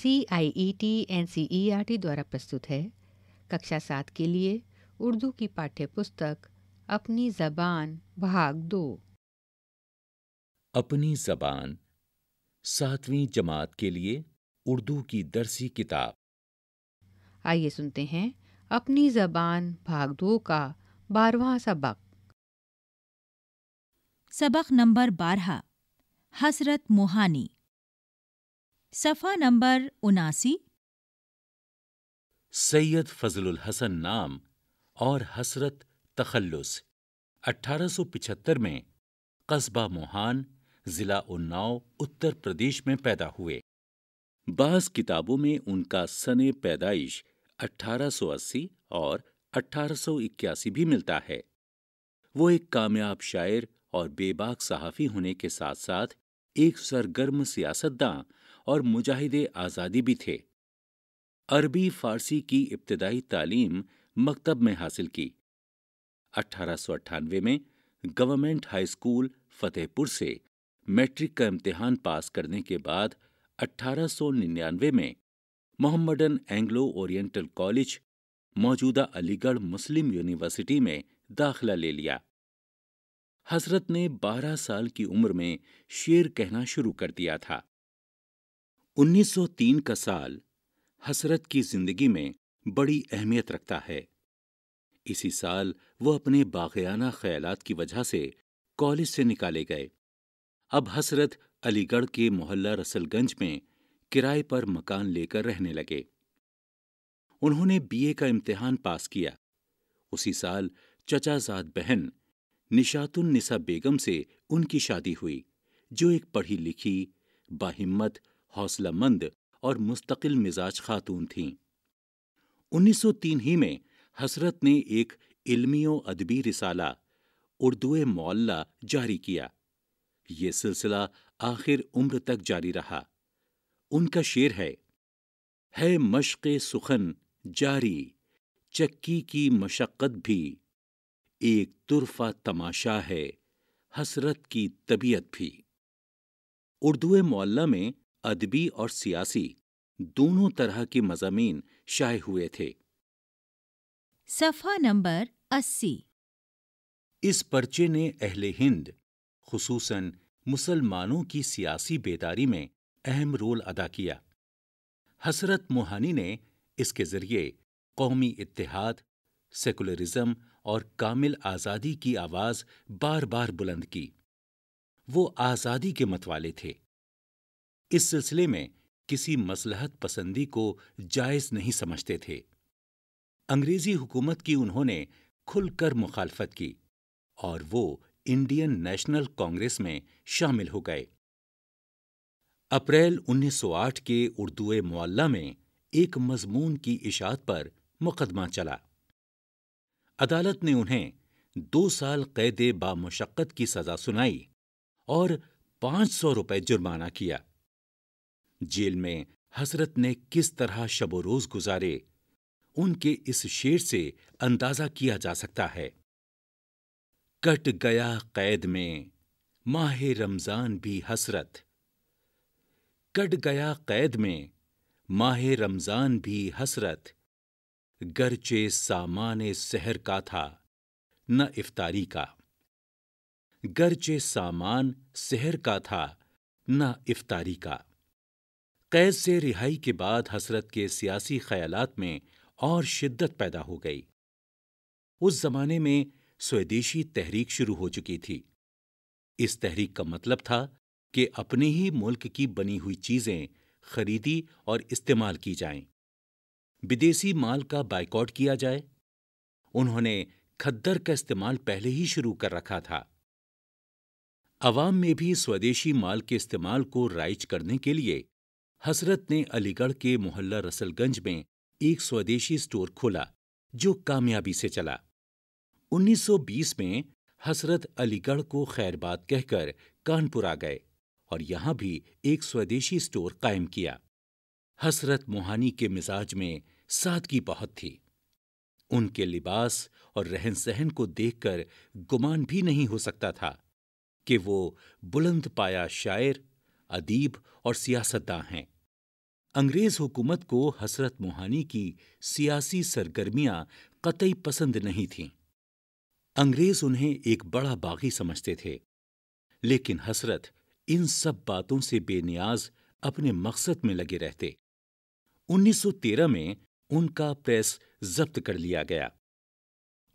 C I E T N C E R T द्वारा प्रस्तुत है कक्षा सात के लिए उर्दू की पाठ्य पुस्तक अपनी जबान भाग दो अपनी जबान सातवीं जमात के लिए उर्दू की दरसी किताब आइए सुनते हैं अपनी जबान भाग दो का बारवा सबक सबक नंबर बारह हसरत मोहानी सफ़ा नंबर उनासी सैयद फजलुल हसन नाम और हसरत तखल्लुस 1875 में कस्बा मोहान ज़िला उन्नाव उत्तर प्रदेश में पैदा हुए बास किताबों में उनका सने पैदाइश 1880 और 1881 भी मिलता है वो एक कामयाब शायर और बेबाक सहाफ़ी होने के साथ साथ एक सरगर्म सियासतदान और मुजाहिद आज़ादी भी थे अरबी फारसी की इब्तदाई तालीम मकतब में हासिल की अट्ठानवे में गवर्नमेंट हाई स्कूल फतेहपुर से मैट्रिक का इम्तिहान पास करने के बाद 1899 में मोहम्मडन एंग्लो ओरिएंटल कॉलेज मौजूदा अलीगढ़ मुस्लिम यूनिवर्सिटी में दाखिला ले लिया हजरत ने 12 साल की उम्र में शेर कहना शुरू कर दिया था 1903 का साल हसरत की जिंदगी में बड़ी अहमियत रखता है इसी साल वो अपने बागियाना ख्यालात की वजह से कॉलेज से निकाले गए अब हसरत अलीगढ़ के मोहल्ला रसलगंज में किराए पर मकान लेकर रहने लगे उन्होंने बीए का इम्तिहान पास किया उसी साल चचाजाद बहन निशातुन निसा बेगम से उनकी शादी हुई जो एक पढ़ी लिखी बाहिम्मत हौसलामंद और मुस्तकिल मिजाज खातून थीं 1903 ही में हसरत ने एक इल्मी अदबी रिसाला उर्दू मौल्ला जारी किया ये सिलसिला आखिर उम्र तक जारी रहा उनका शेर है है मश्क सुखन जारी चक्की की मशक्क़त भी एक तुरफा तमाशा है हसरत की तबीयत भी उर्दू मौल्ला में अदबी और सियासी दोनों तरह के मजामीन शाये हुए थे सफा नंबर अस्सी इस पर्चे ने अहले हिंद खूस मुसलमानों की सियासी बेदारी में अहम रोल अदा किया हसरत मोहानी ने इसके जरिए कौमी इतिहाद सेकुलरिज्म और कामिल आज़ादी की आवाज़ बार बार बुलंद की वो आज़ादी के मतवाले थे इस सिलसिले में किसी मसलहत पसंदी को जायज नहीं समझते थे अंग्रेजी हुकूमत की उन्होंने खुलकर मुखालफत की और वो इंडियन नेशनल कांग्रेस में शामिल हो गए अप्रैल 1908 के उर्दू मुआल्ला में एक मजमून की इशात पर मुकदमा चला अदालत ने उन्हें दो साल कैद बामशक्क़त की सजा सुनाई और पांच सौ रुपये जुर्माना किया जेल में हसरत ने किस तरह शबोरोज गुजारे उनके इस शेर से अंदाजा किया जा सकता है कट गया कैद में माह रमजान भी हसरत कट गया कैद में माह रमजान भी हसरत गरचे सामान सहर का था न इफ्तारी का गरचे सामान सहर का था न इफ्तारी का कैद से रिहाई के बाद हसरत के सियासी ख्यालात में और शिद्दत पैदा हो गई उस जमाने में स्वदेशी तहरीक शुरू हो चुकी थी इस तहरीक का मतलब था कि अपने ही मुल्क की बनी हुई चीजें खरीदी और इस्तेमाल की जाएं। विदेशी माल का बाइकआउट किया जाए उन्होंने खद्दर का इस्तेमाल पहले ही शुरू कर रखा था अवाम में भी स्वदेशी माल के इस्तेमाल को राइज करने के लिए हसरत ने अलीगढ़ के मोहल्ला रसलगंज में एक स्वदेशी स्टोर खोला जो कामयाबी से चला 1920 में हसरत अलीगढ़ को खैरबाद कहकर कानपुर आ गए और यहां भी एक स्वदेशी स्टोर कायम किया हसरत मोहानी के मिजाज में सादगी बहुत थी उनके लिबास और रहन सहन को देखकर गुमान भी नहीं हो सकता था कि वो बुलंद पाया शायर अदीब और सियासतदां हैं अंग्रेज हुकूमत को हसरत मोहानी की सियासी सरगर्मियां कतई पसंद नहीं थीं अंग्रेज उन्हें एक बड़ा बागी समझते थे लेकिन हसरत इन सब बातों से बेनियाज अपने मकसद में लगे रहते 1913 में उनका प्रेस जब्त कर लिया गया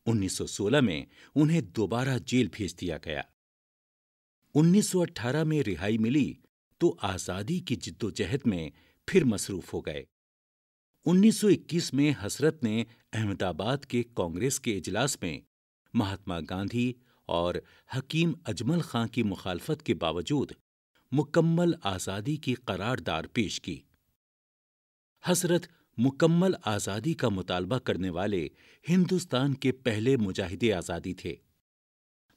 1916 में उन्हें दोबारा जेल भेज दिया गया 1918 में रिहाई मिली तो आज़ादी की जिद्दोजहद में फिर मसरूफ हो गए 1921 में हसरत ने अहमदाबाद के कांग्रेस के इजलास में महात्मा गांधी और हकीम अजमल खां की मुखालफत के बावजूद मुकम्मल आज़ादी की करारदार पेश की हसरत मुकम्मल आज़ादी का मुतालबा करने वाले हिंदुस्तान के पहले मुजाहिदे आज़ादी थे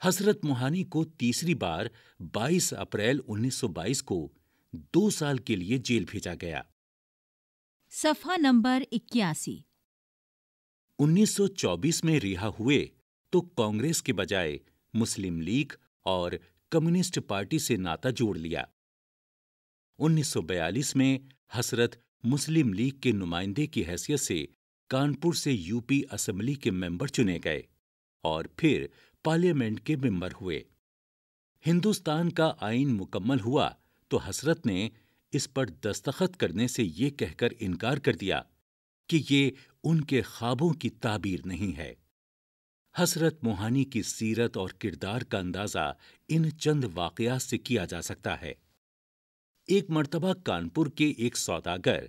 हसरत मोहानी को तीसरी बार 22 अप्रैल 1922 को दो साल के लिए जेल भेजा गया सफा नंबर इक्यासी 1924 में रिहा हुए तो कांग्रेस के बजाय मुस्लिम लीग और कम्युनिस्ट पार्टी से नाता जोड़ लिया 1942 में हसरत मुस्लिम लीग के नुमाइंदे की हैसियत से कानपुर से यूपी असेंबली के मेंबर चुने गए और फिर पार्लियामेंट के मेंबर हुए हिंदुस्तान का आइन मुकम्मल हुआ तो हसरत ने इस पर दस्तखत करने से ये कहकर इनकार कर दिया कि ये उनके ख्वाबों की ताबीर नहीं है हसरत मोहानी की सीरत और किरदार का अंदाजा इन चंद वाकयात से किया जा सकता है एक मर्तबा कानपुर के एक सौदागर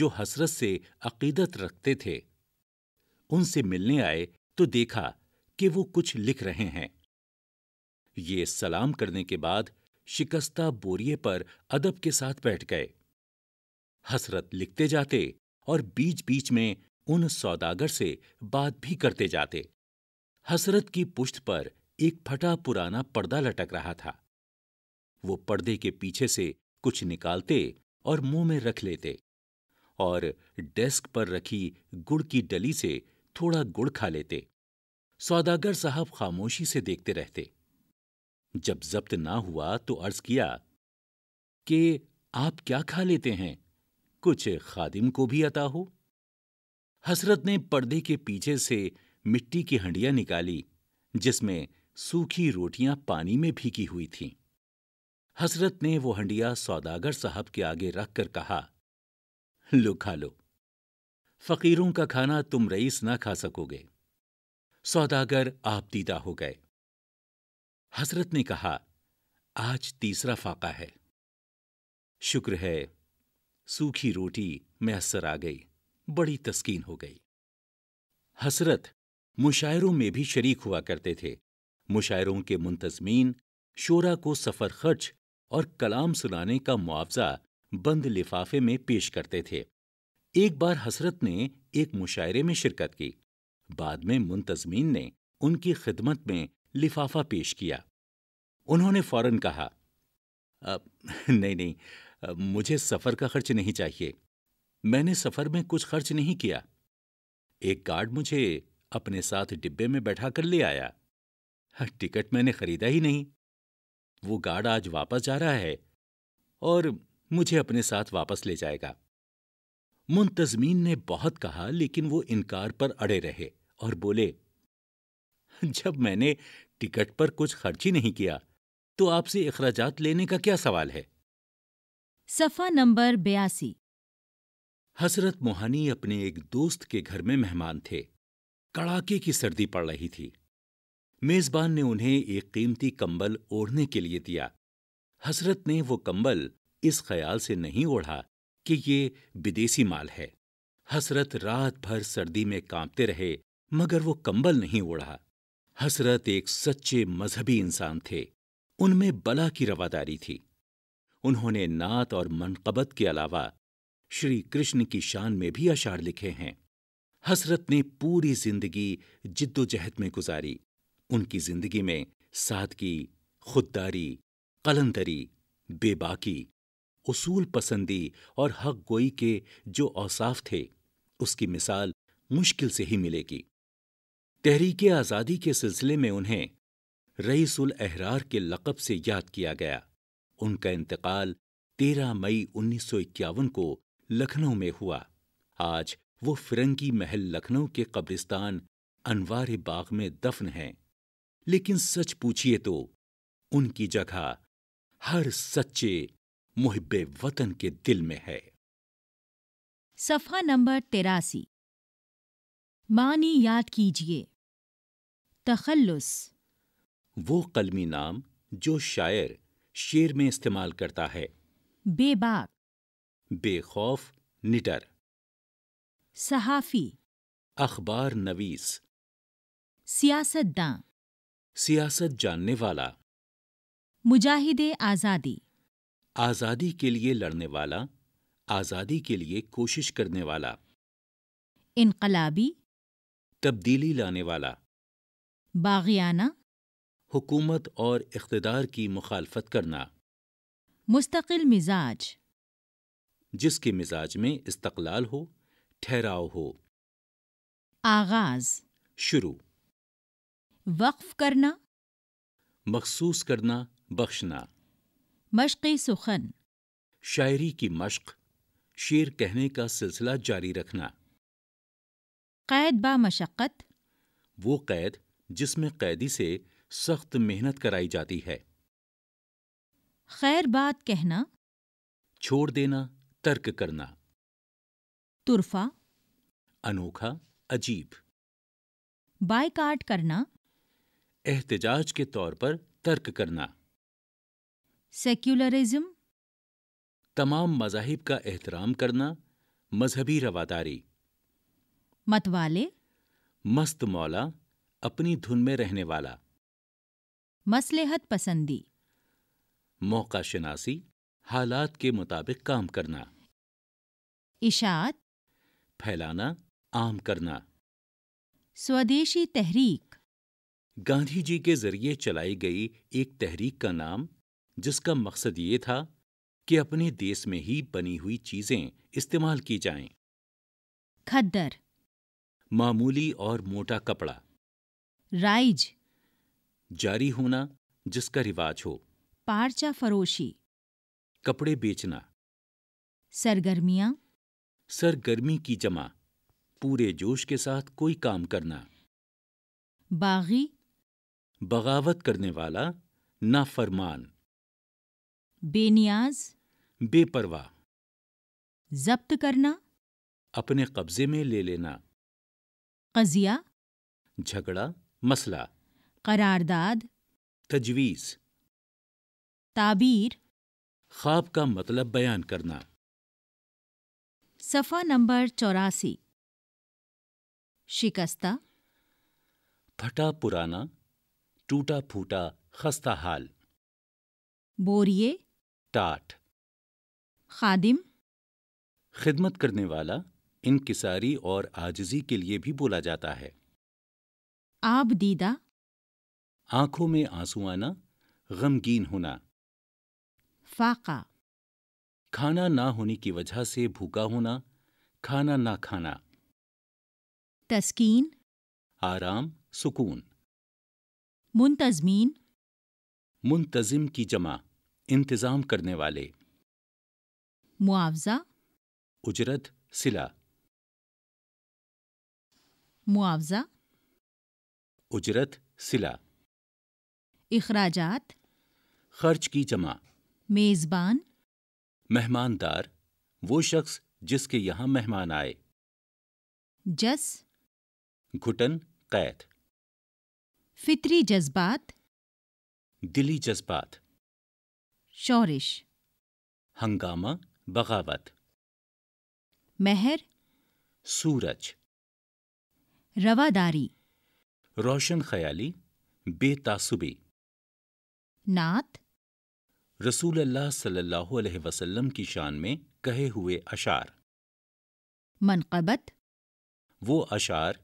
जो हसरत से अकीदत रखते थे उनसे मिलने आए तो देखा कि वो कुछ लिख रहे हैं ये सलाम करने के बाद शिकस्ता बोरिए पर अदब के साथ बैठ गए हसरत लिखते जाते और बीच बीच में उन सौदागर से बात भी करते जाते हसरत की पुश्त पर एक फटा पुराना पर्दा लटक रहा था वो पर्दे के पीछे से कुछ निकालते और मुंह में रख लेते और डेस्क पर रखी गुड़ की डली से थोड़ा गुड़ खा लेते सौदागर साहब खामोशी से देखते रहते जब जब्त ना हुआ तो अर्ज किया कि आप क्या खा लेते हैं कुछ खादिम को भी अता हो हसरत ने पर्दे के पीछे से मिट्टी की हंडिया निकाली जिसमें सूखी रोटियां पानी में भीगी हुई थीं। हसरत ने वो हंडिया सौदागर साहब के आगे रखकर कहा लो खा लो फकीरों का खाना तुम रईस ना खा सकोगे सौदागर आपदीदा हो गए हजरत ने कहा आज तीसरा फाका है शुक्र है सूखी रोटी मैसर आ गई बड़ी तस्कीन हो गई हसरत मुशायरों में भी शरीक हुआ करते थे मुशायरों के मुंतजमीन शोरा को सफर खर्च और कलाम सुनाने का मुआवजा बंद लिफाफे में पेश करते थे एक बार हसरत ने एक मुशायरे में शिरकत की बाद में मुंतजमीन ने उनकी खिदमत में लिफाफा पेश किया उन्होंने फौरन कहा नहीं नहीं मुझे सफ़र का खर्च नहीं चाहिए मैंने सफ़र में कुछ खर्च नहीं किया एक गार्ड मुझे अपने साथ डिब्बे में बैठा कर ले आया टिकट मैंने खरीदा ही नहीं वो गार्ड आज वापस जा रहा है और मुझे अपने साथ वापस ले जाएगा मुंतजमीन ने बहुत कहा लेकिन वो इनकार पर अड़े रहे और बोले जब मैंने टिकट पर कुछ खर्च ही नहीं किया तो आपसे अखराजात लेने का क्या सवाल है सफा नंबर बयासी हसरत मोहानी अपने एक दोस्त के घर में मेहमान थे कड़ाके की सर्दी पड़ रही थी मेजबान ने उन्हें एक कीमती कंबल ओढ़ने के लिए दिया हसरत ने वो कंबल इस ख्याल से नहीं ओढ़ा कि ये विदेशी माल है हसरत रात भर सर्दी में कांपते रहे मगर वो कंबल नहीं ओढ़ा हसरत एक सच्चे मजहबी इंसान थे उनमें बला की रवादारी थी उन्होंने नात और मनकबत के अलावा श्री कृष्ण की शान में भी अशार लिखे हैं हसरत ने पूरी जिंदगी जिद्दोजहद में गुजारी उनकी जिंदगी में सादगी खुददारी कलंदरी बेबाकी उसूल पसंदी और हक गोई के जो औसाफ थे उसकी मिसाल मुश्किल से ही मिलेगी तहरीक आज़ादी के सिलसिले में उन्हें रईसुल अहरार के लक़ब से याद किया गया उनका इंतकाल 13 मई 1951 को लखनऊ में हुआ आज वो फिरंगी महल लखनऊ के कब्रिस्तान अनवार बाग में दफन हैं लेकिन सच पूछिए तो उनकी जगह हर सच्चे मुहिब वतन के दिल में है सफा नंबर तेरासी माँ ने याद कीजिए तखलस वो कलमी नाम जो शायर शेर में इस्तेमाल करता है बेबाक बेखौफ निटर सहाफ़ी अखबार नवीस सियासतदान सियासत जानने वाला मुजाहिद आज़ादी आज़ादी के लिए लड़ने वाला आज़ादी के लिए कोशिश करने वाला इनकलाबी तब्दीली लाने वाला बागियाना हुकूमत और इकतदार की मुखालफत करना मुस्तकिल मिजाज जिसके मिजाज में इस्तकलाल हो ठहराव हो आगाज शुरू वक्फ करना मखसूस करना बख्शना मश्क़ सुखन शायरी की मशक शेर कहने का सिलसिला जारी रखना कैद बा मशक्क़त वो कैद जिसमें कैदी से सख्त मेहनत कराई जाती है खैर बात कहना छोड़ देना तर्क करना तुरफा अनोखा अजीब बायकाट करना एहतजाज के तौर पर तर्क करना सेक्युलरिज्म तमाम मजाहिब का एहतराम करना मजहबी रवादारी मतवाले मस्त मौला अपनी धुन में रहने वाला मसलहत पसंदी मौका शनासी हालात के मुताबिक काम करना इशात फैलाना आम करना स्वदेशी तहरीक गांधी जी के जरिए चलाई गई एक तहरीक का नाम जिसका मकसद ये था कि अपने देश में ही बनी हुई चीजें इस्तेमाल की जाएं। खद्दर मामूली और मोटा कपड़ा राइज जारी होना जिसका रिवाज हो पारचा फरोशी कपड़े बेचना सरगर्मियां सरगर्मी की जमा पूरे जोश के साथ कोई काम करना बागी बगावत करने वाला नाफरमान बेनियाज बेपरवाह जब्त करना अपने कब्जे में ले लेना कजिया झगड़ा मसला करारदाद तजवीज़ ताबीर ख्वाब का मतलब बयान करना सफ़ा नंबर चौरासी शिकस्ता फटा पुराना टूटा फूटा खस्ता हाल बोरिए टाट खादिम खिदमत करने वाला इनकिसारी और आजजी के लिए भी बोला जाता है आब दीदा आंखों में आंसू आना गमगीन होना फाका खाना ना होने की वजह से भूखा होना खाना ना खाना तस्कीन आराम सुकून मुंतजमीन मुंतजिम की जमा इंतजाम करने वाले मुआवजा उजरत सिला मुआवजा उजरत सिला अखराजात खर्च की जमा मेज़बान मेहमानदार वो शख्स जिसके यहाँ मेहमान आए जस घुटन कैद फितरी जज्बात दिली जज्बात शौरिश हंगामा बगावत महर सूरज रवादारी रोशन ख्याली बेतासुबी नात रसूल अल्लाह सल्लल्लाहु अलैहि वसल्लम की शान में कहे हुए अशार मनकबत वो अशार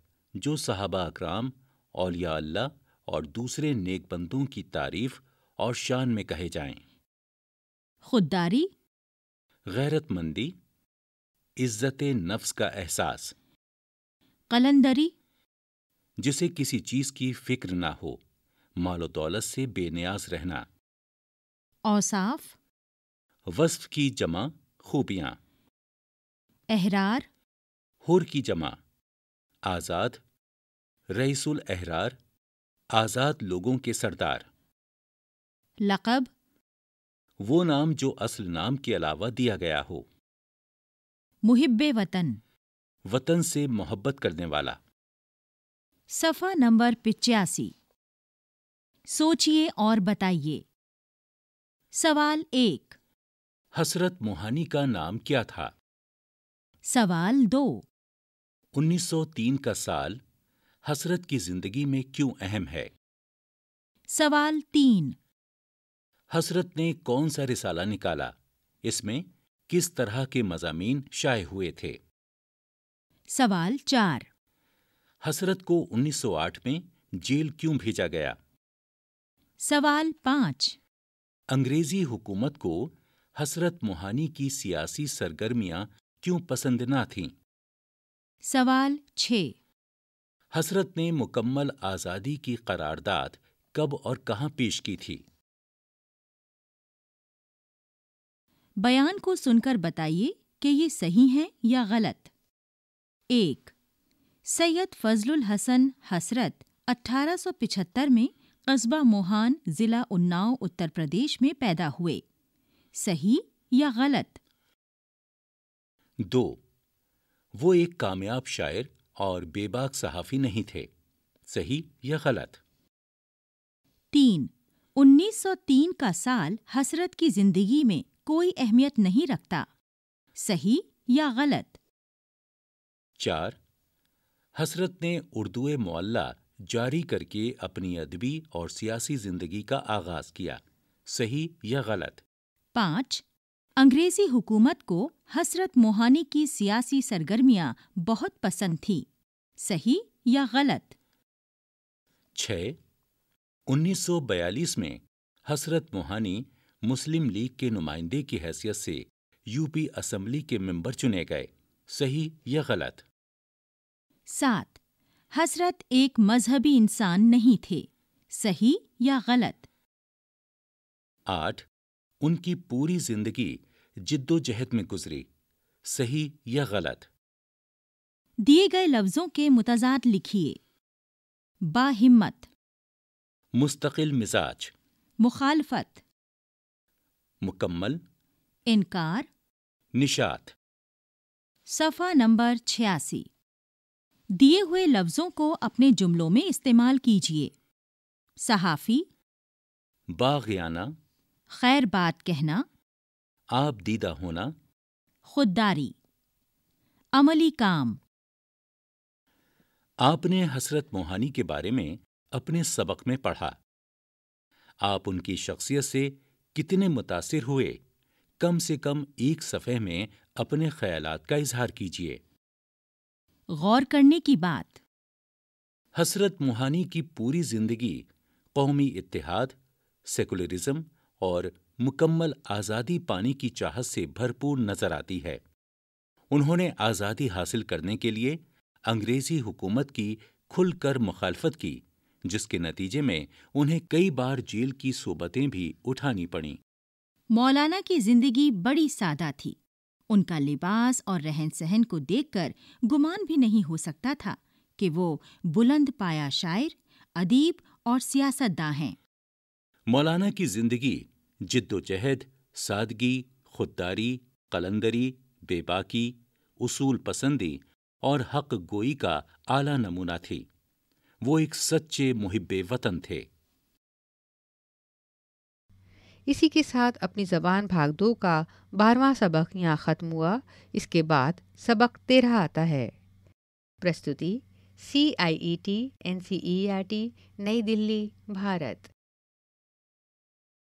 जो सहाबा अकराम औलिया अल्लाह और दूसरे नेकबंदों की तारीफ और शान में कहे जाएं। खुददारी गैरतमंदी इज्जत नफ्स का एहसास कलंदरी जिसे किसी चीज की फिक्र ना हो मालो दौलत से बेनियाज रहना औसाफ वस्फ की जमा खूबियां एहरार हुर की जमा आज़ाद रईसुल एहरार आज़ाद लोगों के सरदार लकब वो नाम जो असल नाम के अलावा दिया गया हो मुहिब वतन वतन से मोहब्बत करने वाला सफ़ा नंबर पिचासी सोचिए और बताइए सवाल एक हसरत मोहानी का नाम क्या था सवाल दो 1903 का साल हसरत की जिंदगी में क्यों अहम है सवाल तीन हसरत ने कौन सा रिसाला निकाला इसमें किस तरह के मजामीन शाये हुए थे सवाल चार हसरत को 1908 में जेल क्यों भेजा गया सवाल पाँच अंग्रेजी हुकूमत को हसरत मोहानी की सियासी सरगर्मियां क्यों पसंद ना थीं सवाल छ हसरत ने मुकम्मल आज़ादी की करारदाद कब और कहां पेश की थी बयान को सुनकर बताइए कि ये सही है या गलत एक सैयद फजलुल हसन हसरत 1875 में कस्बा मोहान ज़िला उन्नाव उत्तर प्रदेश में पैदा हुए सही या गलत दो वो एक कामयाब शायर और बेबाक सहाफ़ी नहीं थे सही या गलत तीन 1903 का साल हसरत की जिंदगी में कोई अहमियत नहीं रखता सही या गलत चार हसरत ने उर्दू मोल्ला जारी करके अपनी अदबी और सियासी जिंदगी का आगाज किया सही या गलत पाँच अंग्रेजी हुकूमत को हसरत मोहानी की सियासी सरगर्मियां बहुत पसंद थी सही या गलत छः 1942 में हसरत मोहानी मुस्लिम लीग के नुमाइंदे की हैसियत से यूपी असम्बली के मेंबर चुने गए सही या गलत सात हसरत एक मजहबी इंसान नहीं थे सही या गलत आठ उनकी पूरी जिंदगी जिद्दोजहद में गुजरी सही या गलत दिए गए लफ्जों के मुतजाद लिखिए बाहिम्मत मुस्तकिल मिजाज मुखालफत मुकम्मल इनकार निशात सफ़ा नंबर छियासी दिए हुए लफ्जों को अपने जुमलों में इस्तेमाल कीजिए सहाफ़ी बागियाना खैर बात कहना आप दीदा होना खुददारी अमली काम आपने हसरत मोहानी के बारे में अपने सबक में पढ़ा आप उनकी शख्सियत से कितने मुतासिर हुए कम से कम एक सफ़े में अपने ख्यालात का इजहार कीजिए गौर करने की बात हसरत मुहानी की पूरी जिंदगी कौमी इतिहाद सेकुलरिज्म और मुकम्मल आज़ादी पाने की चाहत से भरपूर नजर आती है उन्होंने आज़ादी हासिल करने के लिए अंग्रेजी हुकूमत की खुलकर मुखालफत की जिसके नतीजे में उन्हें कई बार जेल की सोबतें भी उठानी पड़ी मौलाना की जिंदगी बड़ी सादा थी उनका लिबास और रहन सहन को देखकर गुमान भी नहीं हो सकता था कि वो बुलंद पाया शायर अदीब और सियासतदा हैं मौलाना की जिंदगी जिद्दोजहद सादगी खुददारी कलंदरी बेबाकी उसूल पसंदी और हक गोई का आला नमूना थी वो एक सच्चे मुहिब वतन थे इसी के साथ अपनी ज़बान भाग दो का बारवा सबक यहाँ ख़त्म हुआ इसके बाद सबक तेरह आता है प्रस्तुति C I E T N C E R T Nai Delhi Bharat